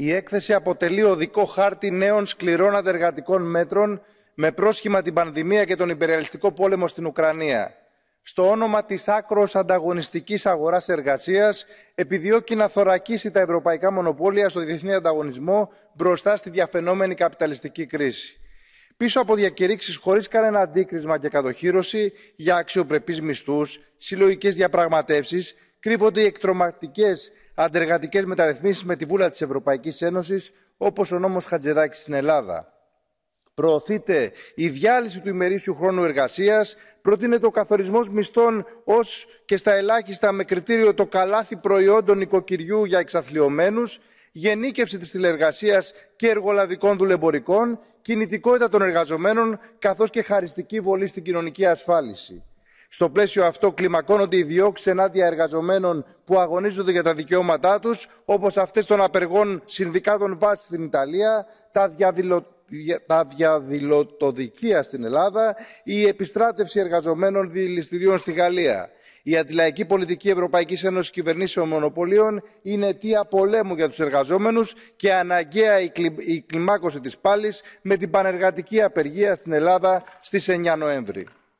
Η έκθεση αποτελεί οδικό χάρτη νέων σκληρών αντεργατικών μέτρων με πρόσχημα την πανδημία και τον υπεριαλιστικό πόλεμο στην Ουκρανία. Στο όνομα της άκρος ανταγωνιστικής αγοράς εργασίας, επιδιώκει να θωρακίσει τα ευρωπαϊκά μονοπόλια στο διεθνή ανταγωνισμό μπροστά στη διαφαινόμενη καπιταλιστική κρίση. Πίσω από διακηρύξεις χωρίς κανένα αντίκρισμα και κατοχύρωση για αξιοπρεπείς μισθούς, συλλογικές διαπραγματεύσεις, κρύβονται οι αντεργατικές μεταρρυθμίσεις με τη Βούλα της Ευρωπαϊκής Ένωσης, όπως ο νόμος Χατζηράκη στην Ελλάδα. Προωθείται η διάλυση του ημερήσιου χρόνου εργασίας, προτείνεται ο καθορισμός μισθών ως και στα ελάχιστα με κριτήριο το καλάθι προϊόντων οικοκυριού για εξαθλειωμένους, γενίκευση της τηλεργασίας και εργολαδικών δουλεμπορικών, κινητικότητα των εργαζομένων, καθώς και χαριστική βολή στην κοινωνική ασφάλιση. Στο πλαίσιο αυτό κλιμακώνονται οι διώξει ενάντια εργαζομένων που αγωνίζονται για τα δικαιώματά τους, όπως αυτές των απεργών συνδικάτων βάσης στην Ιταλία, τα, διαδηλω... τα διαδηλωτοδικεία στην Ελλάδα, η Η επιστράτευση εργαζομένων δηληστηρίων στη Γαλλία. Η αντιλαϊκή πολιτική Ευρωπαϊκής Ένωσης Κυβερνήσεων Μονοπωλίων είναι αιτία πολέμου για τους εργαζόμενους και αναγκαία η, η κλιμάκωση της πάλης με την πανεργατική απεργία στην Ελλάδα στις 9 Νοέμβρη.